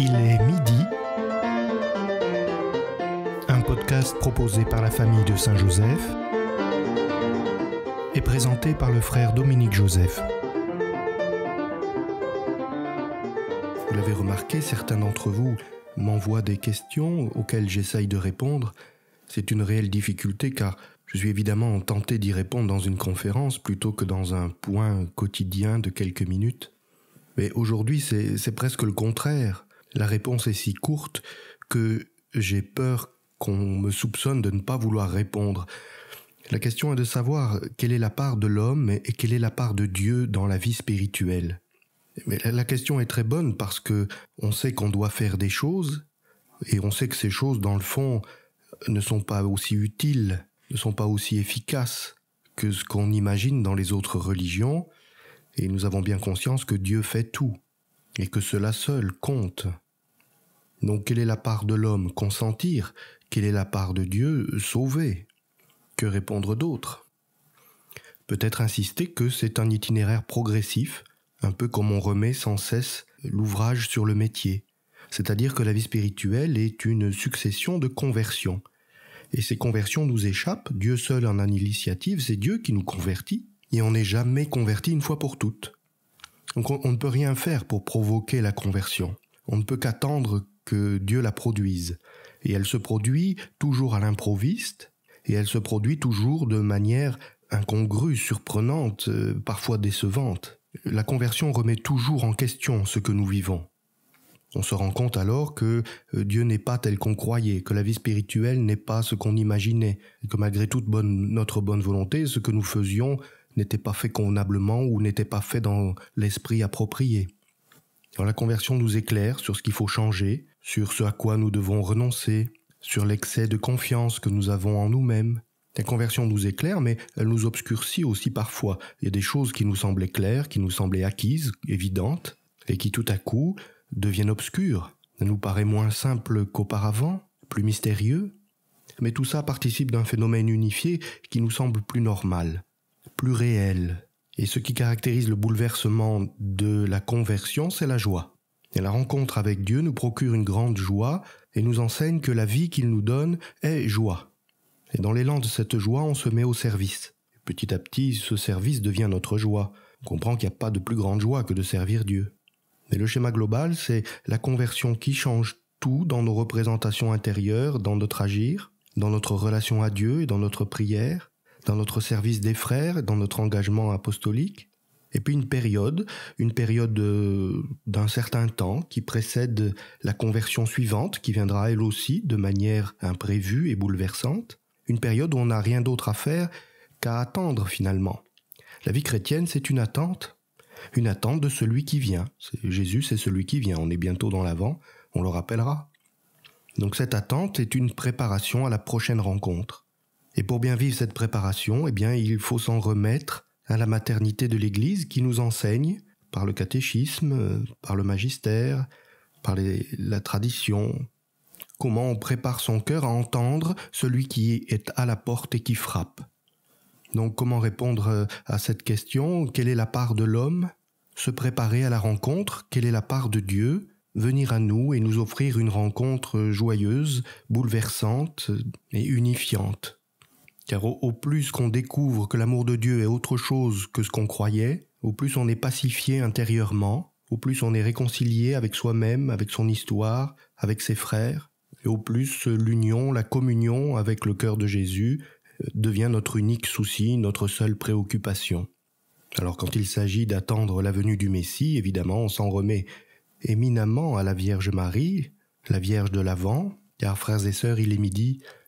Il est midi. Un podcast proposé par la famille de Saint-Joseph et présenté par le frère Dominique Joseph. Vous l'avez remarqué, certains d'entre vous m'envoient des questions auxquelles j'essaye de répondre. C'est une réelle difficulté car je suis évidemment tenté d'y répondre dans une conférence plutôt que dans un point quotidien de quelques minutes. Mais aujourd'hui, c'est presque le contraire. La réponse est si courte que j'ai peur qu'on me soupçonne de ne pas vouloir répondre. La question est de savoir quelle est la part de l'homme et quelle est la part de Dieu dans la vie spirituelle. Mais la question est très bonne parce que on sait qu'on doit faire des choses et on sait que ces choses, dans le fond, ne sont pas aussi utiles, ne sont pas aussi efficaces que ce qu'on imagine dans les autres religions, et nous avons bien conscience que Dieu fait tout, et que cela seul compte. Donc quelle est la part de l'homme Consentir. Quelle est la part de Dieu Sauver. Que répondre d'autre Peut-être insister que c'est un itinéraire progressif, un peu comme on remet sans cesse l'ouvrage sur le métier. C'est-à-dire que la vie spirituelle est une succession de conversions. Et ces conversions nous échappent, Dieu seul en a l'initiative, c'est Dieu qui nous convertit, et on n'est jamais converti une fois pour toutes. Donc on, on ne peut rien faire pour provoquer la conversion. On ne peut qu'attendre que Dieu la produise. Et elle se produit toujours à l'improviste, et elle se produit toujours de manière incongrue, surprenante, euh, parfois décevante. La conversion remet toujours en question ce que nous vivons. On se rend compte alors que euh, Dieu n'est pas tel qu'on croyait, que la vie spirituelle n'est pas ce qu'on imaginait, et que malgré toute bonne, notre bonne volonté, ce que nous faisions n'était pas fait convenablement ou n'était pas fait dans l'esprit approprié la conversion nous éclaire sur ce qu'il faut changer, sur ce à quoi nous devons renoncer, sur l'excès de confiance que nous avons en nous-mêmes. La conversion nous éclaire, mais elle nous obscurcit aussi parfois. Il y a des choses qui nous semblaient claires, qui nous semblaient acquises, évidentes, et qui tout à coup deviennent obscures. Elle nous paraît moins simple qu'auparavant, plus mystérieux. Mais tout ça participe d'un phénomène unifié qui nous semble plus normal, plus réel, et ce qui caractérise le bouleversement de la conversion, c'est la joie. Et la rencontre avec Dieu nous procure une grande joie et nous enseigne que la vie qu'il nous donne est joie. Et dans l'élan de cette joie, on se met au service. petit à petit, ce service devient notre joie. On comprend qu'il n'y a pas de plus grande joie que de servir Dieu. Mais le schéma global, c'est la conversion qui change tout dans nos représentations intérieures, dans notre agir, dans notre relation à Dieu et dans notre prière, dans notre service des frères, dans notre engagement apostolique, et puis une période, une période euh, d'un certain temps qui précède la conversion suivante, qui viendra elle aussi de manière imprévue et bouleversante, une période où on n'a rien d'autre à faire qu'à attendre finalement. La vie chrétienne, c'est une attente, une attente de celui qui vient. Jésus, c'est celui qui vient, on est bientôt dans l'avant, on le rappellera. Donc cette attente est une préparation à la prochaine rencontre. Et pour bien vivre cette préparation, eh bien, il faut s'en remettre à la maternité de l'Église qui nous enseigne, par le catéchisme, euh, par le magistère, par la tradition, comment on prépare son cœur à entendre celui qui est à la porte et qui frappe. Donc comment répondre euh, à cette question Quelle est la part de l'homme Se préparer à la rencontre Quelle est la part de Dieu Venir à nous et nous offrir une rencontre euh, joyeuse, bouleversante et unifiante. Car au, plus qu'on découvre que l'amour de Dieu est autre chose que ce qu'on croyait, au plus on est pacifié intérieurement, au plus on est réconcilié avec soi-même, avec son histoire, avec ses frères, et au plus l'union, la communion avec le cœur de Jésus euh, devient notre unique souci, notre seule préoccupation. Alors quand il s'agit d'attendre la venue du Messie, évidemment, on s'en remet éminemment à la Vierge Marie, la Vierge de l'Avent, car frères et sœurs, il est midi,